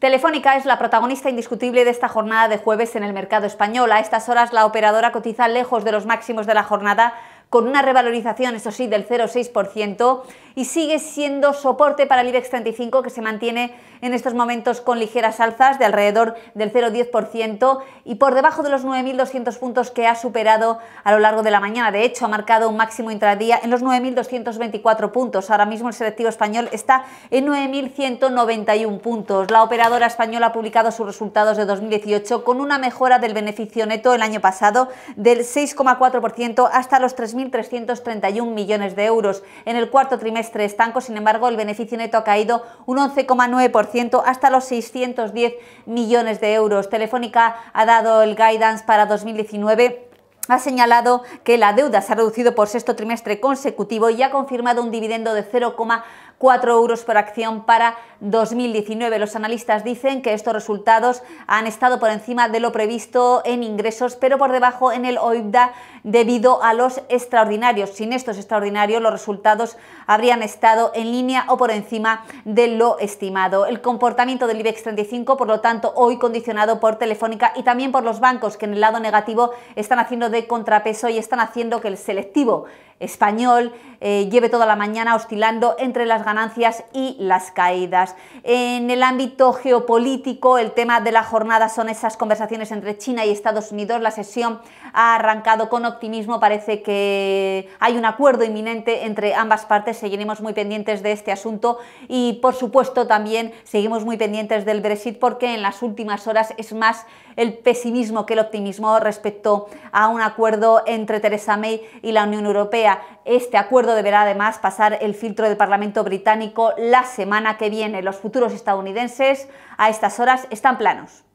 Telefónica es la protagonista indiscutible de esta jornada de jueves en el mercado español. A estas horas la operadora cotiza lejos de los máximos de la jornada con una revalorización, eso sí, del 0,6% y sigue siendo soporte para el IBEX 35 que se mantiene en estos momentos con ligeras alzas de alrededor del 0,10% y por debajo de los 9.200 puntos que ha superado a lo largo de la mañana. De hecho, ha marcado un máximo intradía en los 9.224 puntos. Ahora mismo el selectivo español está en 9.191 puntos. La operadora española ha publicado sus resultados de 2018 con una mejora del beneficio neto el año pasado del 6,4% hasta los 3.000 1.331 millones de euros. En el cuarto trimestre estanco, sin embargo, el beneficio neto ha caído un 11,9% hasta los 610 millones de euros. Telefónica ha dado el guidance para 2019 ha señalado que la deuda se ha reducido por sexto trimestre consecutivo y ha confirmado un dividendo de 0, 4 euros por acción para 2019. Los analistas dicen que estos resultados han estado por encima de lo previsto en ingresos, pero por debajo en el OIBDA debido a los extraordinarios. Sin estos extraordinarios, los resultados habrían estado en línea o por encima de lo estimado. El comportamiento del IBEX 35, por lo tanto, hoy condicionado por Telefónica y también por los bancos que en el lado negativo están haciendo de contrapeso y están haciendo que el selectivo español eh, lleve toda la mañana oscilando entre las ganancias y las caídas. En el ámbito geopolítico, el tema de la jornada son esas conversaciones entre China y Estados Unidos. La sesión ha arrancado con optimismo, parece que hay un acuerdo inminente entre ambas partes. Seguiremos muy pendientes de este asunto y, por supuesto, también seguimos muy pendientes del Brexit porque en las últimas horas es más el pesimismo que el optimismo respecto a un acuerdo entre Theresa May y la Unión Europea. Este acuerdo deberá además pasar el filtro del Parlamento británico la semana que viene. Los futuros estadounidenses a estas horas están planos.